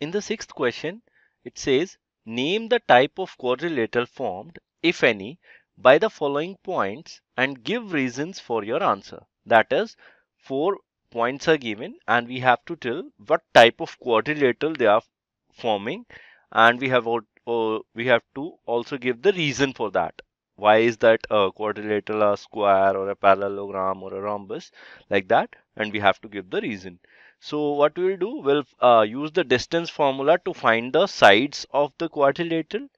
In the sixth question, it says name the type of quadrilateral formed, if any, by the following points and give reasons for your answer. That is, four points are given and we have to tell what type of quadrilateral they are forming and we have uh, we have to also give the reason for that why is that a quadrilateral a square or a parallelogram or a rhombus like that and we have to give the reason so what we'll do, we'll uh, use the distance formula to find the sides of the quadrilateral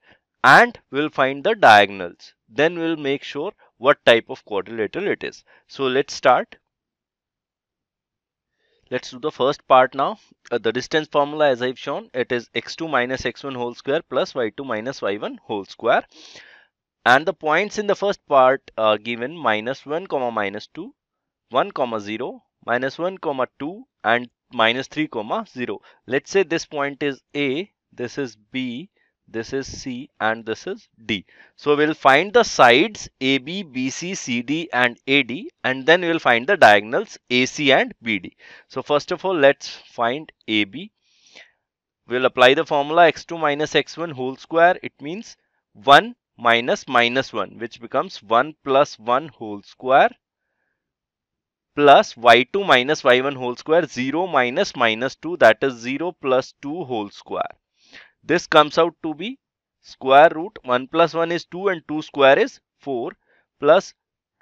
and we'll find the diagonals. Then we'll make sure what type of quadrilateral it is. So let's start. Let's do the first part now. Uh, the distance formula as I've shown, it is x2 minus x1 whole square plus y2 minus y1 whole square. And the points in the first part are given minus 1 comma minus 2, 1 comma 0, minus 1 comma 2 and minus 3 comma 0 let's say this point is a this is b this is c and this is d so we'll find the sides ab bc cd and ad and then we'll find the diagonals ac and bd so first of all let's find ab we'll apply the formula x2 minus x1 whole square it means 1 minus minus 1 which becomes 1 plus 1 whole square plus y2 minus y1 whole square 0 minus minus 2 that is 0 plus 2 whole square. This comes out to be square root 1 plus 1 is 2 and 2 square is 4 plus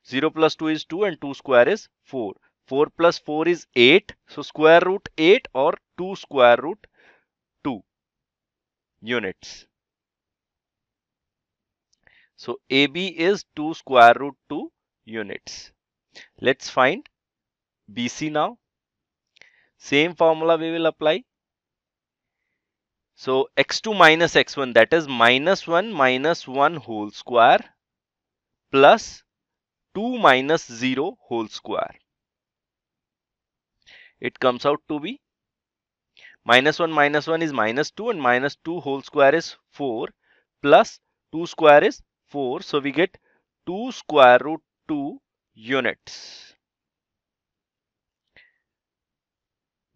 0 plus 2 is 2 and 2 square is 4. 4 plus 4 is 8 so square root 8 or 2 square root 2 units. So AB is 2 square root 2 units. Let's find BC now. Same formula we will apply. So x2 minus x1 that is minus 1 minus 1 whole square plus 2 minus 0 whole square. It comes out to be minus 1 minus 1 is minus 2 and minus 2 whole square is 4 plus 2 square is 4. So we get 2 square root 2 units.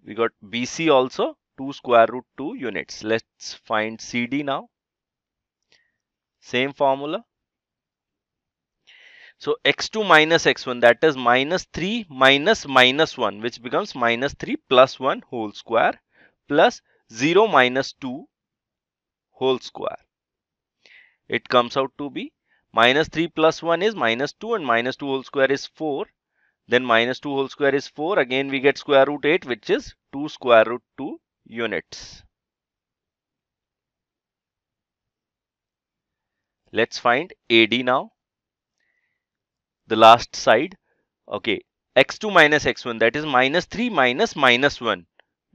we got BC also 2 square root 2 units. Let's find CD now. Same formula. So x2 minus x1 that is minus 3 minus minus 1 which becomes minus 3 plus 1 whole square plus 0 minus 2 whole square. It comes out to be minus 3 plus 1 is minus 2 and minus 2 whole square is 4 then minus 2 whole square is 4. Again we get square root 8 which is 2 square root 2 units. Let's find AD now. The last side. Okay. x2 minus x1 that is minus 3 minus minus 1.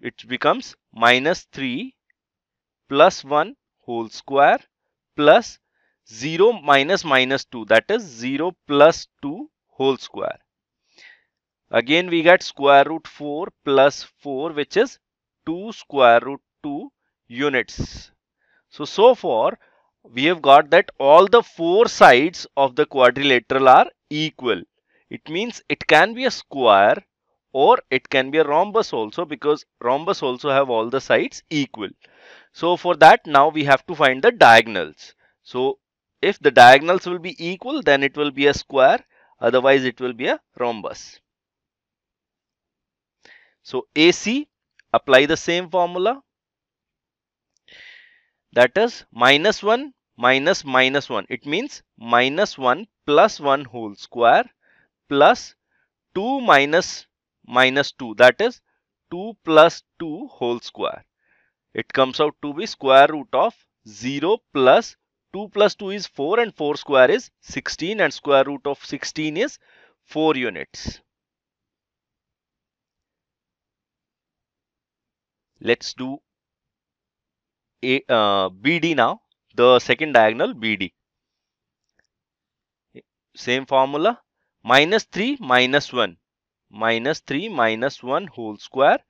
It becomes minus 3 plus 1 whole square plus 0 minus minus 2 that is 0 plus 2 whole square. Again we get square root 4 plus 4 which is 2 square root 2 units. So, so far we have got that all the four sides of the quadrilateral are equal. It means it can be a square or it can be a rhombus also because rhombus also have all the sides equal. So for that now we have to find the diagonals. So if the diagonals will be equal then it will be a square otherwise it will be a rhombus. So AC, apply the same formula. That is minus 1 minus minus 1. It means minus 1 plus 1 whole square plus 2 minus minus 2. That is 2 plus 2 whole square. It comes out to be square root of 0 plus 2 plus 2 is 4 and 4 square is 16 and square root of 16 is 4 units. Let's do a, uh, BD now, the second diagonal BD. Same formula, minus 3 minus 1, minus 3 minus 1 whole square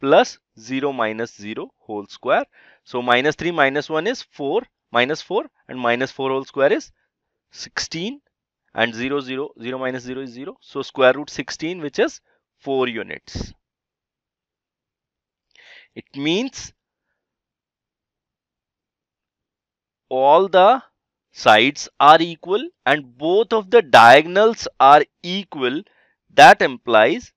plus 0 minus 0 whole square. So minus 3 minus 1 is 4 minus 4 and minus 4 whole square is 16 and 0 0 0 minus 0 is 0. So square root 16 which is 4 units. It means all the sides are equal and both of the diagonals are equal. That implies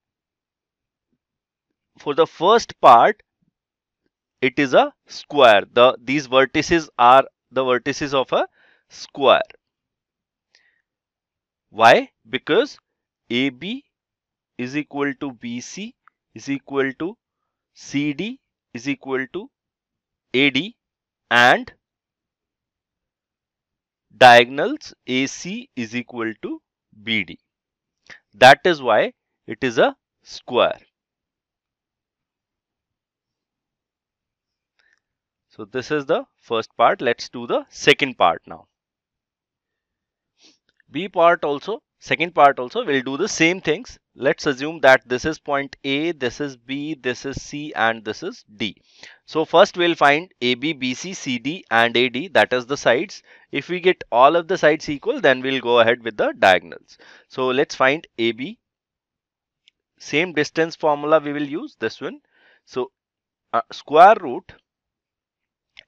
for the first part, it is a square. The, these vertices are the vertices of a square. Why? Because AB is equal to BC is equal to CD is equal to AD and diagonals AC is equal to BD. That is why it is a square. So this is the first part. Let's do the second part now. B part also, second part also will do the same things let's assume that this is point A, this is B, this is C and this is D. So first we'll find AB, BC, CD and AD that is the sides. If we get all of the sides equal then we'll go ahead with the diagonals. So let's find AB. Same distance formula we will use this one. So uh, square root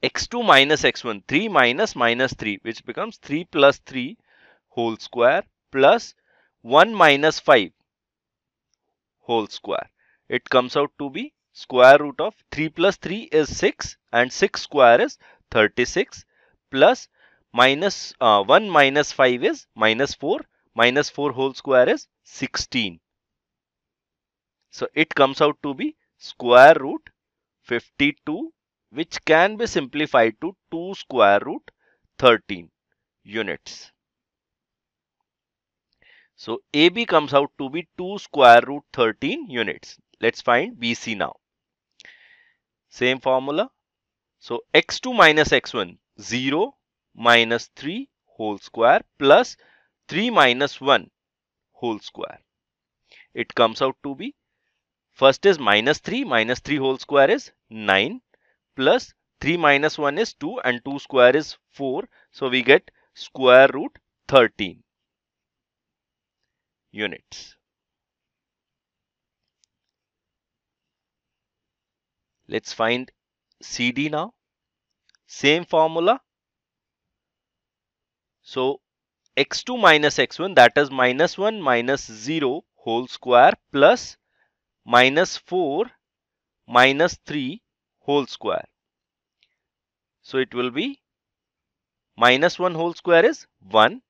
x2 minus x1 3 minus minus 3 which becomes 3 plus 3 whole square plus 1 minus 5 whole square. It comes out to be square root of 3 plus 3 is 6 and 6 square is 36 plus minus, uh, 1 minus 5 is minus 4 minus 4 whole square is 16. So it comes out to be square root 52 which can be simplified to 2 square root 13 units. So AB comes out to be 2 square root 13 units. Let's find BC now. Same formula. So x2 minus x1 0 minus 3 whole square plus 3 minus 1 whole square. It comes out to be first is minus 3 minus 3 whole square is 9 plus 3 minus 1 is 2 and 2 square is 4. So we get square root 13 units. Let's find CD now. Same formula. So x2 minus x1 that is minus 1 minus 0 whole square plus minus 4 minus 3 whole square. So it will be minus 1 whole square is 1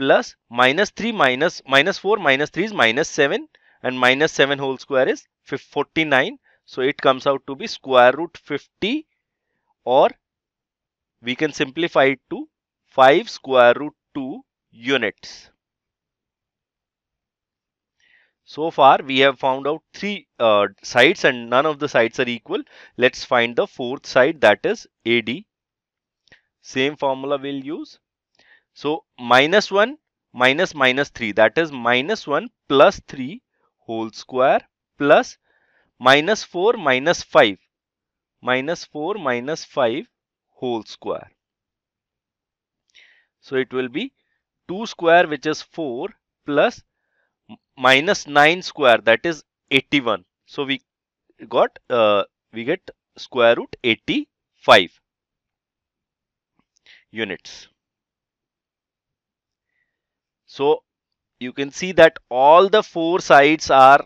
plus minus 3 minus minus 4 minus 3 is minus 7 and minus 7 whole square is 49 so it comes out to be square root 50 or we can simplify it to 5 square root 2 units. So far we have found out three uh, sides and none of the sides are equal. Let's find the fourth side that is AD. Same formula we'll use. So minus 1 minus minus 3 that is minus 1 plus 3 whole square plus minus 4 minus 5 minus 4 minus 5 whole square. So it will be 2 square which is 4 plus minus 9 square that is 81. So we got uh, we get square root 85 units. So you can see that all the four sides are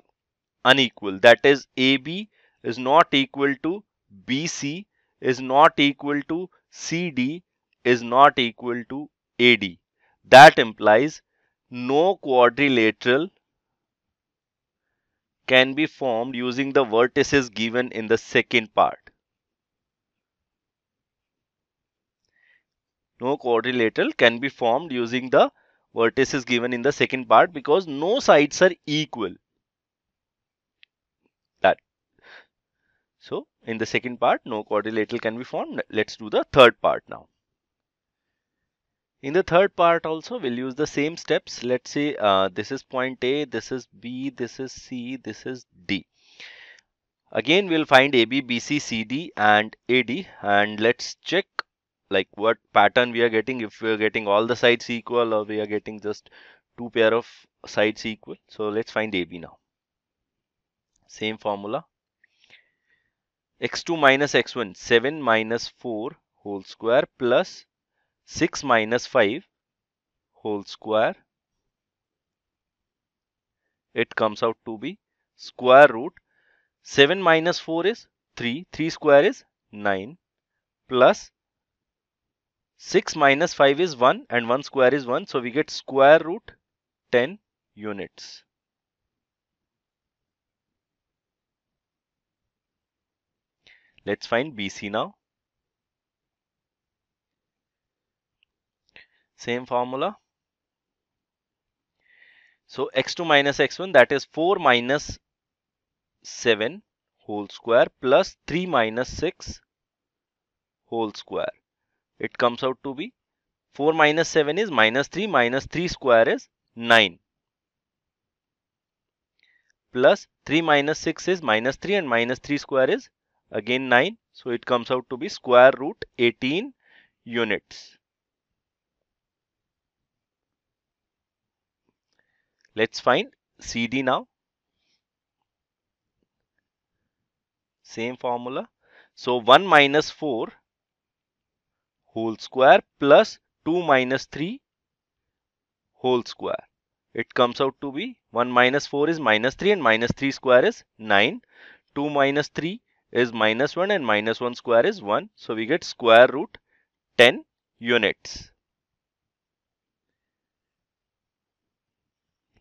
unequal. That is AB is not equal to BC is not equal to CD is not equal to AD. That implies no quadrilateral can be formed using the vertices given in the second part. No quadrilateral can be formed using the vertex is given in the second part because no sides are equal. That. So in the second part, no quadrilateral can be formed. Let's do the third part now. In the third part also, we'll use the same steps. Let's say uh, this is point A, this is B, this is C, this is D. Again, we'll find AB, BC, CD and AD and let's check like what pattern we are getting if we are getting all the sides equal or we are getting just two pair of sides equal so let's find AB now same formula x2 minus x1 7 minus 4 whole square plus 6 minus 5 whole square it comes out to be square root 7 minus 4 is 3 3 square is 9 plus 6 minus 5 is 1 and 1 square is 1. So we get square root 10 units. Let's find BC now. Same formula. So x2 minus x1 that is 4 minus 7 whole square plus 3 minus 6 whole square it comes out to be 4 minus 7 is minus 3 minus 3 square is 9 plus 3 minus 6 is minus 3 and minus 3 square is again 9 so it comes out to be square root 18 units let's find cd now same formula so 1 minus 4 whole square plus 2 minus 3 whole square. It comes out to be 1 minus 4 is minus 3 and minus 3 square is 9. 2 minus 3 is minus 1 and minus 1 square is 1. So we get square root 10 units.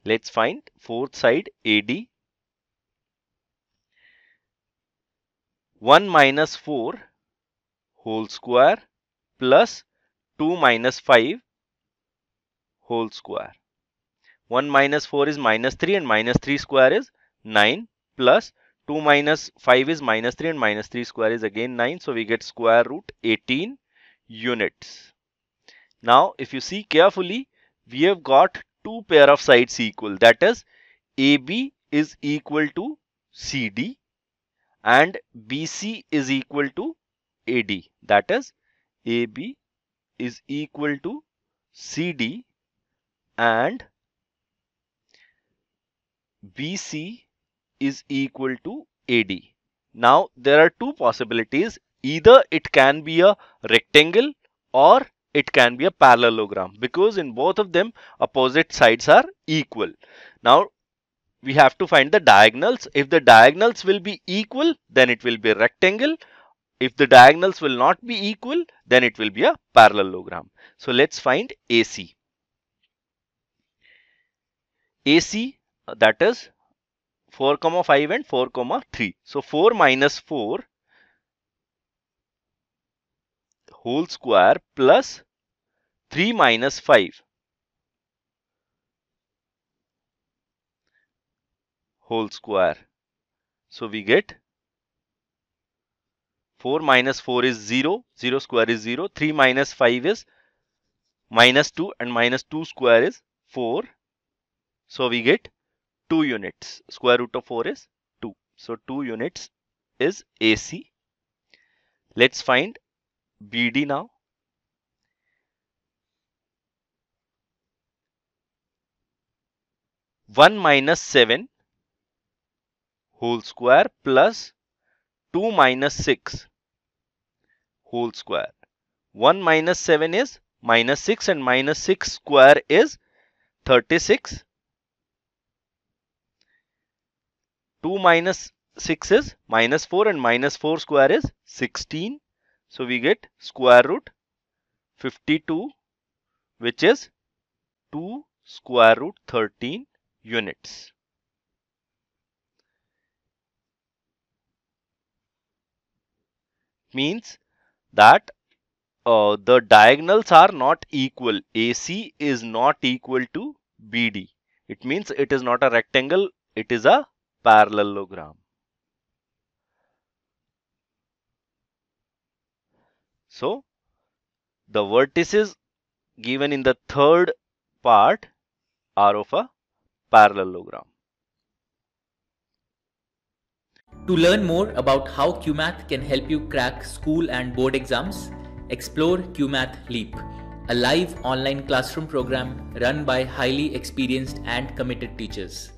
Let's find fourth side AD. 1 minus 4 whole square plus 2 minus 5 whole square. 1 minus 4 is minus 3 and minus 3 square is 9 plus 2 minus 5 is minus 3 and minus 3 square is again 9. So we get square root 18 units. Now if you see carefully we have got two pair of sides equal that is AB is equal to CD and BC is equal to AD that is AB is equal to CD and BC is equal to AD. Now there are two possibilities. Either it can be a rectangle or it can be a parallelogram because in both of them opposite sides are equal. Now we have to find the diagonals. If the diagonals will be equal then it will be a rectangle if the diagonals will not be equal, then it will be a parallelogram. So let's find AC. AC uh, that is 4 comma 5 and 4 comma 3. So 4 minus 4 whole square plus 3 minus 5 whole square. So we get 4 minus 4 is 0, 0 square is 0, 3 minus 5 is minus 2 and minus 2 square is 4. So we get 2 units. Square root of 4 is 2. So 2 units is AC. Let's find BD now. One minus seven whole square plus two minus six whole square. 1 minus 7 is minus 6 and minus 6 square is 36. 2 minus 6 is minus 4 and minus 4 square is 16. So we get square root 52 which is 2 square root 13 units. Means that uh, the diagonals are not equal. AC is not equal to BD. It means it is not a rectangle, it is a parallelogram. So, the vertices given in the third part are of a parallelogram. To learn more about how QMath can help you crack school and board exams, explore QMath Leap, a live online classroom program run by highly experienced and committed teachers.